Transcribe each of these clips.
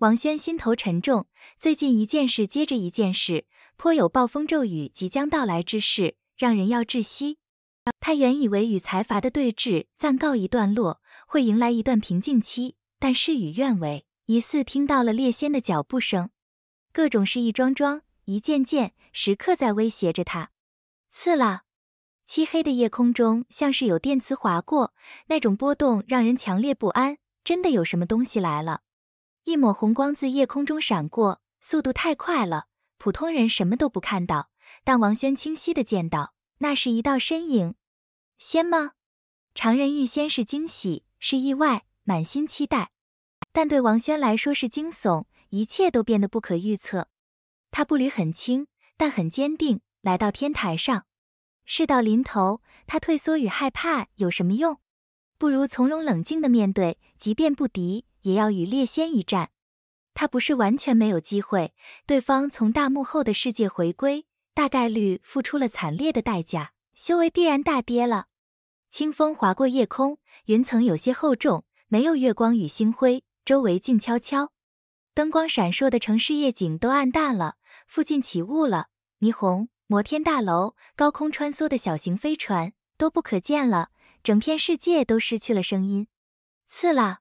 王轩心头沉重，最近一件事接着一件事，颇有暴风骤雨即将到来之势，让人要窒息。他原以为与财阀的对峙暂告一段落，会迎来一段平静期，但事与愿违，疑似听到了猎仙的脚步声，各种事一桩桩、一件件，时刻在威胁着他。刺啦！漆黑的夜空中像是有电磁划过，那种波动让人强烈不安，真的有什么东西来了？一抹红光自夜空中闪过，速度太快了，普通人什么都不看到，但王轩清晰的见到，那是一道身影。仙吗？常人欲仙是惊喜，是意外，满心期待；但对王轩来说是惊悚，一切都变得不可预测。他步履很轻，但很坚定，来到天台上。事到临头，他退缩与害怕有什么用？不如从容冷静的面对，即便不敌。也要与猎仙一战，他不是完全没有机会。对方从大幕后的世界回归，大概率付出了惨烈的代价，修为必然大跌了。清风划过夜空，云层有些厚重，没有月光与星辉，周围静悄悄。灯光闪烁的城市夜景都暗淡了，附近起雾了，霓虹、摩天大楼、高空穿梭的小型飞船都不可见了，整片世界都失去了声音。次了。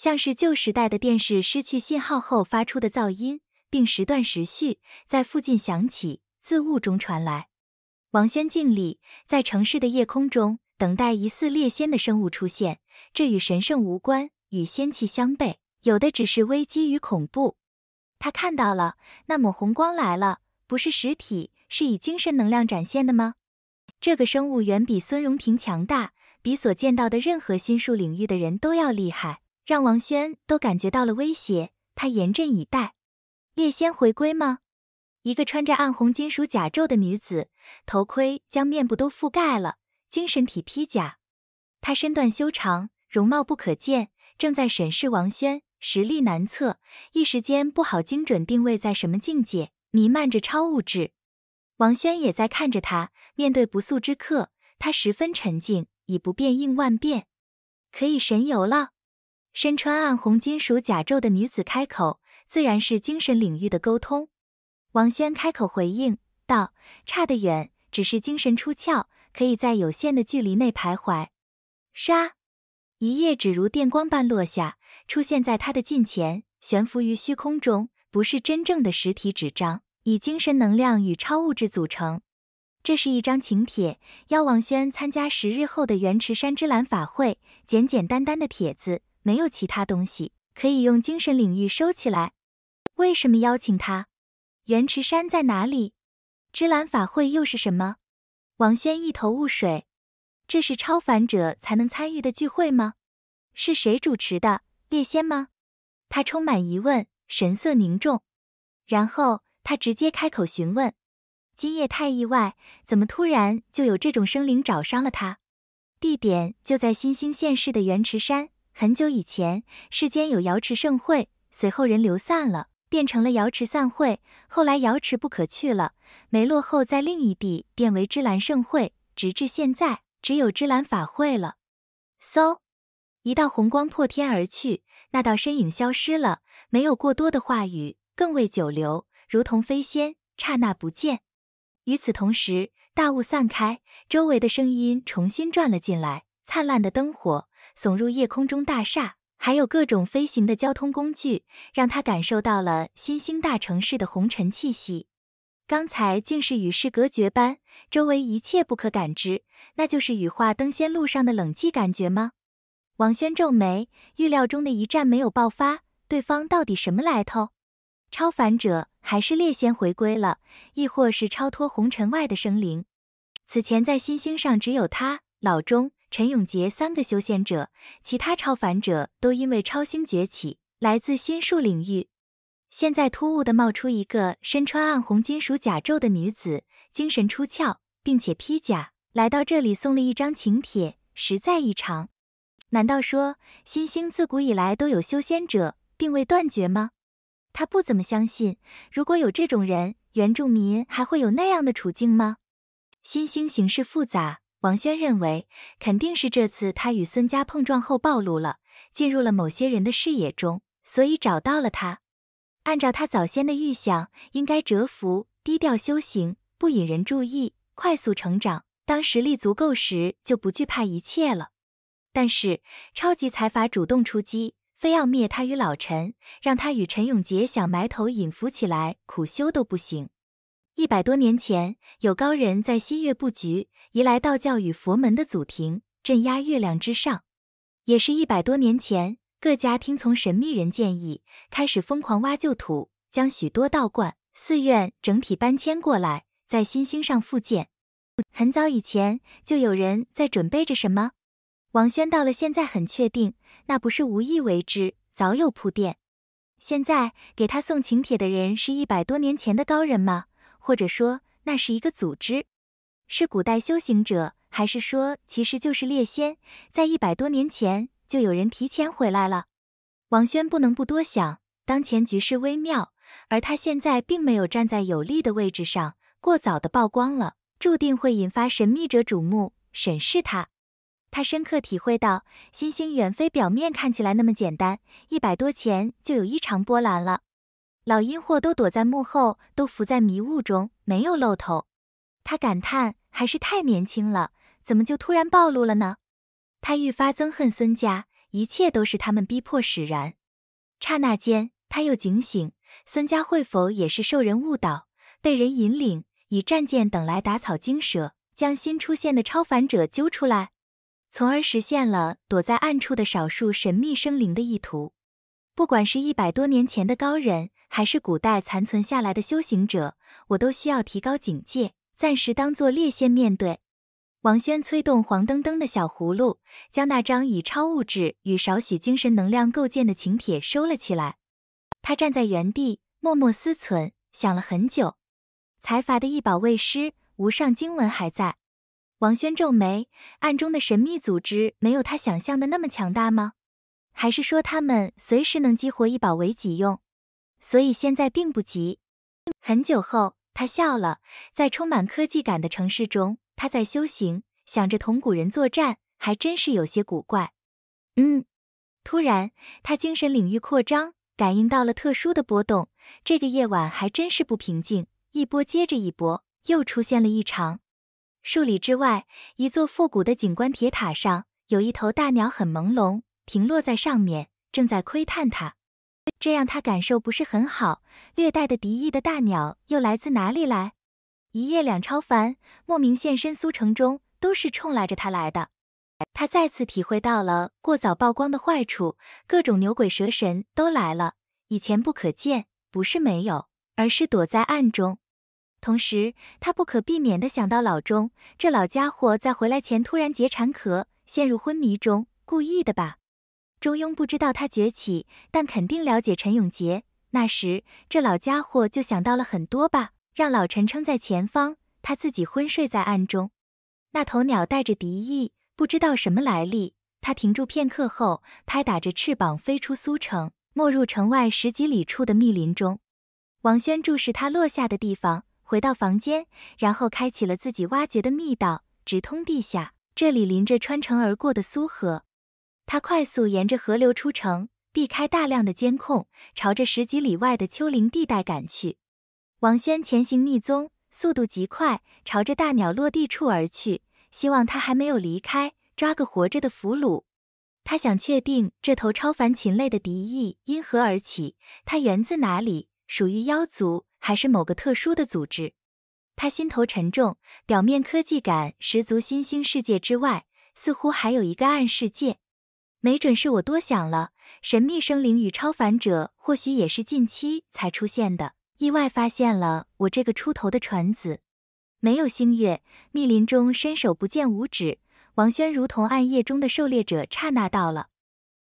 像是旧时代的电视失去信号后发出的噪音，并时断时续，在附近响起，字雾中传来。王轩敬礼。在城市的夜空中，等待疑似猎仙的生物出现。这与神圣无关，与仙气相悖，有的只是危机与恐怖。他看到了那抹红光来了，不是实体，是以精神能量展现的吗？这个生物远比孙荣庭强大，比所见到的任何心术领域的人都要厉害。让王轩都感觉到了威胁，他严阵以待。猎仙回归吗？一个穿着暗红金属甲胄的女子，头盔将面部都覆盖了，精神体披甲。她身段修长，容貌不可见，正在审视王轩，实力难测，一时间不好精准定位在什么境界。弥漫着超物质，王轩也在看着他。面对不速之客，他十分沉静，以不变应万变，可以神游了。身穿暗红金属甲胄的女子开口，自然是精神领域的沟通。王轩开口回应道：“差得远，只是精神出窍，可以在有限的距离内徘徊。”唰，一页纸如电光般落下，出现在他的近前，悬浮于虚空中，不是真正的实体纸张，以精神能量与超物质组成。这是一张请帖，邀王轩参加十日后的元池山之兰法会。简简单单的帖子。没有其他东西可以用精神领域收起来。为什么邀请他？元池山在哪里？芝兰法会又是什么？王轩一头雾水。这是超凡者才能参与的聚会吗？是谁主持的？列仙吗？他充满疑问，神色凝重。然后他直接开口询问：今夜太意外，怎么突然就有这种生灵找上了他？地点就在新兴县市的元池山。很久以前，世间有瑶池盛会，随后人流散了，变成了瑶池散会。后来瑶池不可去了，没落后在另一地变为芝兰盛会，直至现在，只有芝兰法会了。嗖，一道红光破天而去，那道身影消失了，没有过多的话语，更未久留，如同飞仙，刹那不见。与此同时，大雾散开，周围的声音重新转了进来。灿烂的灯火耸入夜空中，大厦还有各种飞行的交通工具，让他感受到了新兴大城市的红尘气息。刚才竟是与世隔绝般，周围一切不可感知，那就是羽化登仙路上的冷寂感觉吗？王轩皱眉，预料中的一战没有爆发，对方到底什么来头？超凡者还是烈仙回归了，亦或是超脱红尘外的生灵？此前在新星上只有他老钟。陈永杰三个修仙者，其他超凡者都因为超星崛起来自新术领域。现在突兀的冒出一个身穿暗红金属甲胄的女子，精神出窍，并且披甲来到这里，送了一张请帖，实在异常。难道说新星自古以来都有修仙者，并未断绝吗？他不怎么相信，如果有这种人，原住民还会有那样的处境吗？新星形势复杂。王轩认为，肯定是这次他与孙家碰撞后暴露了，进入了某些人的视野中，所以找到了他。按照他早先的预想，应该蛰伏、低调修行，不引人注意，快速成长。当实力足够时，就不惧怕一切了。但是超级财阀主动出击，非要灭他与老陈，让他与陈永杰想埋头隐伏起来苦修都不行。一百多年前，有高人在新月布局，移来道教与佛门的祖庭，镇压月亮之上。也是一百多年前，各家听从神秘人建议，开始疯狂挖旧土，将许多道观、寺院整体搬迁过来，在新星上复建。很早以前，就有人在准备着什么。王轩到了现在，很确定那不是无意为之，早有铺垫。现在给他送请帖的人，是一百多年前的高人吗？或者说，那是一个组织，是古代修行者，还是说，其实就是猎仙？在一百多年前，就有人提前回来了。王轩不能不多想，当前局势微妙，而他现在并没有站在有利的位置上。过早的曝光了，注定会引发神秘者瞩目审视他。他深刻体会到，新星远非表面看起来那么简单。一百多前就有异常波澜了。老阴货都躲在幕后，都浮在迷雾中，没有露头。他感叹，还是太年轻了，怎么就突然暴露了呢？他愈发憎恨孙家，一切都是他们逼迫使然。刹那间，他又警醒：孙家会否也是受人误导，被人引领，以战舰等来打草惊蛇，将新出现的超凡者揪出来，从而实现了躲在暗处的少数神秘生灵的意图？不管是一百多年前的高人。还是古代残存下来的修行者，我都需要提高警戒，暂时当做猎仙面对。王轩催动黄澄澄的小葫芦，将那张以超物质与少许精神能量构建的请帖收了起来。他站在原地，默默思忖，想了很久。财阀的一宝未失，无上经文还在。王轩皱眉：暗中的神秘组织没有他想象的那么强大吗？还是说他们随时能激活一宝为己用？所以现在并不急。很久后，他笑了。在充满科技感的城市中，他在修行，想着同古人作战，还真是有些古怪。嗯。突然，他精神领域扩张，感应到了特殊的波动。这个夜晚还真是不平静，一波接着一波，又出现了异常。数里之外，一座复古的景观铁塔上，有一头大鸟，很朦胧，停落在上面，正在窥探他。这让他感受不是很好，略带的敌意的大鸟又来自哪里来？一夜两超凡，莫名现身苏城中，都是冲来着他来的。他再次体会到了过早曝光的坏处，各种牛鬼蛇神都来了。以前不可见，不是没有，而是躲在暗中。同时，他不可避免的想到老钟，这老家伙在回来前突然结蝉壳，陷入昏迷中，故意的吧？中庸不知道他崛起，但肯定了解陈永杰。那时，这老家伙就想到了很多吧，让老陈撑在前方，他自己昏睡在暗中。那头鸟带着敌意，不知道什么来历。它停住片刻后，拍打着翅膀飞出苏城，没入城外十几里处的密林中。王轩注视他落下的地方，回到房间，然后开启了自己挖掘的密道，直通地下。这里临着穿城而过的苏河。他快速沿着河流出城，避开大量的监控，朝着十几里外的丘陵地带赶去。王轩前行逆踪，速度极快，朝着大鸟落地处而去，希望他还没有离开，抓个活着的俘虏。他想确定这头超凡禽类的敌意因何而起，它源自哪里，属于妖族还是某个特殊的组织？他心头沉重，表面科技感十足新兴世界之外，似乎还有一个暗世界。没准是我多想了，神秘生灵与超凡者或许也是近期才出现的，意外发现了我这个出头的传子。没有星月，密林中伸手不见五指。王轩如同暗夜中的狩猎者，刹那到了，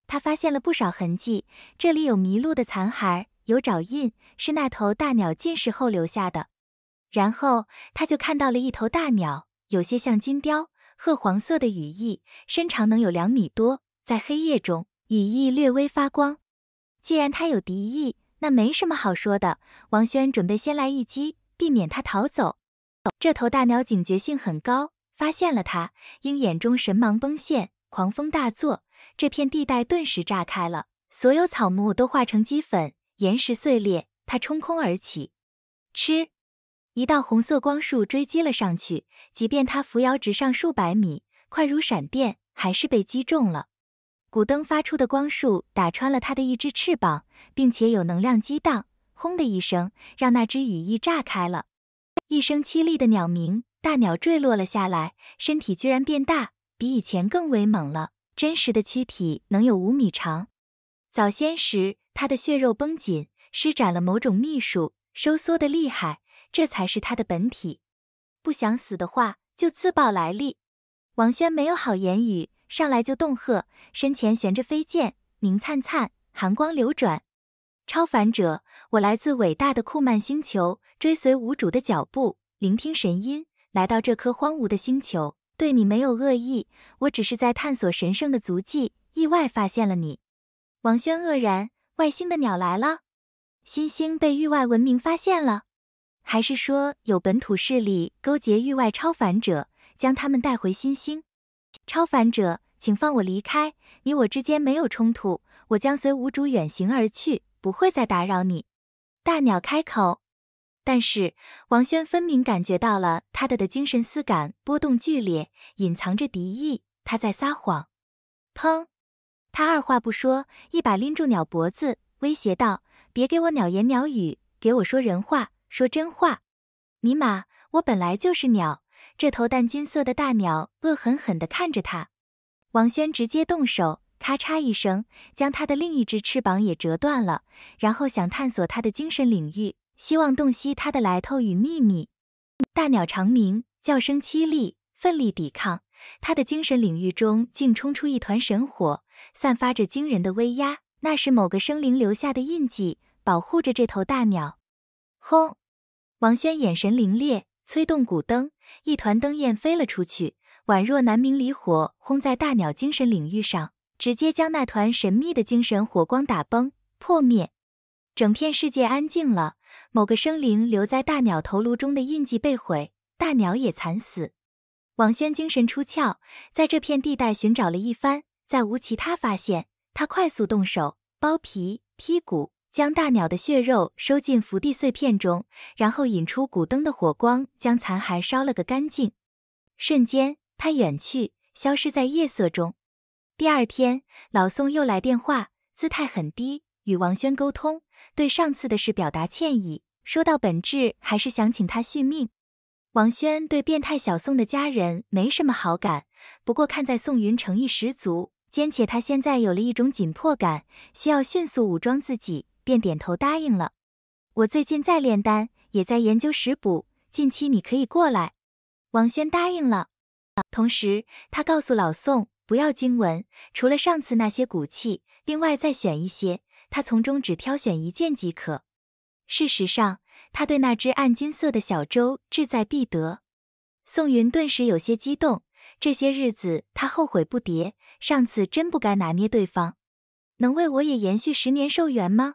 他发现了不少痕迹。这里有迷路的残骸，有爪印，是那头大鸟进食后留下的。然后他就看到了一头大鸟，有些像金雕，褐黄色的羽翼，身长能有两米多。在黑夜中，羽翼略微发光。既然他有敌意，那没什么好说的。王轩准备先来一击，避免他逃走。这头大鸟警觉性很高，发现了他，鹰眼中神芒崩现，狂风大作，这片地带顿时炸开了，所有草木都化成齑粉，岩石碎裂。它冲空而起，吃一道红色光束追击了上去。即便它扶摇直上数百米，快如闪电，还是被击中了。古灯发出的光束打穿了它的一只翅膀，并且有能量激荡，轰的一声，让那只羽翼炸开了。一声凄厉的鸟鸣，大鸟坠落了下来，身体居然变大，比以前更威猛了。真实的躯体能有五米长。早先时，它的血肉绷紧，施展了某种秘术，收缩的厉害，这才是它的本体。不想死的话，就自曝来历。王轩没有好言语。上来就动喝，身前悬着飞剑，明灿灿，寒光流转。超凡者，我来自伟大的库曼星球，追随无主的脚步，聆听神音，来到这颗荒芜的星球。对你没有恶意，我只是在探索神圣的足迹，意外发现了你。王轩愕然：外星的鸟来了？新星被域外文明发现了？还是说有本土势力勾结域外超凡者，将他们带回新星？超凡者，请放我离开！你我之间没有冲突，我将随无主远行而去，不会再打扰你。大鸟开口，但是王轩分明感觉到了他的的精神丝感波动剧烈，隐藏着敌意，他在撒谎。砰！他二话不说，一把拎住鸟脖子，威胁道：“别给我鸟言鸟语，给我说人话，说真话！”尼玛，我本来就是鸟。这头淡金色的大鸟恶狠狠地看着他，王轩直接动手，咔嚓一声，将他的另一只翅膀也折断了。然后想探索他的精神领域，希望洞悉他的来头与秘密。大鸟长鸣，叫声凄厉，奋力抵抗。他的精神领域中竟冲出一团神火，散发着惊人的威压。那是某个生灵留下的印记，保护着这头大鸟。轰！王轩眼神凌冽。催动古灯，一团灯焰飞了出去，宛若南明离火，轰在大鸟精神领域上，直接将那团神秘的精神火光打崩破灭。整片世界安静了，某个生灵留在大鸟头颅中的印记被毁，大鸟也惨死。王轩精神出窍，在这片地带寻找了一番，再无其他发现。他快速动手，剥皮剔骨。将大鸟的血肉收进福地碎片中，然后引出古灯的火光，将残骸烧了个干净。瞬间，他远去，消失在夜色中。第二天，老宋又来电话，姿态很低，与王轩沟通，对上次的事表达歉意。说到本质，还是想请他续命。王轩对变态小宋的家人没什么好感，不过看在宋云诚意十足，兼且他现在有了一种紧迫感，需要迅速武装自己。便点头答应了。我最近在炼丹，也在研究食补，近期你可以过来。王轩答应了。同时，他告诉老宋不要经文，除了上次那些古器，另外再选一些，他从中只挑选一件即可。事实上，他对那只暗金色的小舟志在必得。宋云顿时有些激动，这些日子他后悔不迭，上次真不该拿捏对方。能为我也延续十年寿元吗？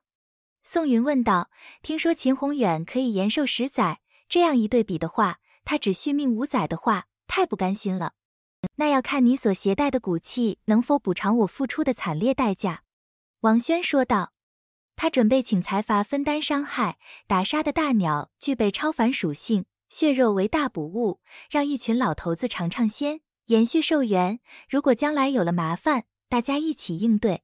宋云问道：“听说秦宏远可以延寿十载，这样一对比的话，他只续命五载的话，太不甘心了。那要看你所携带的骨气能否补偿我付出的惨烈代价。”王轩说道：“他准备请财阀分担伤害，打杀的大鸟具备超凡属性，血肉为大补物，让一群老头子尝尝鲜，延续寿元。如果将来有了麻烦，大家一起应对。”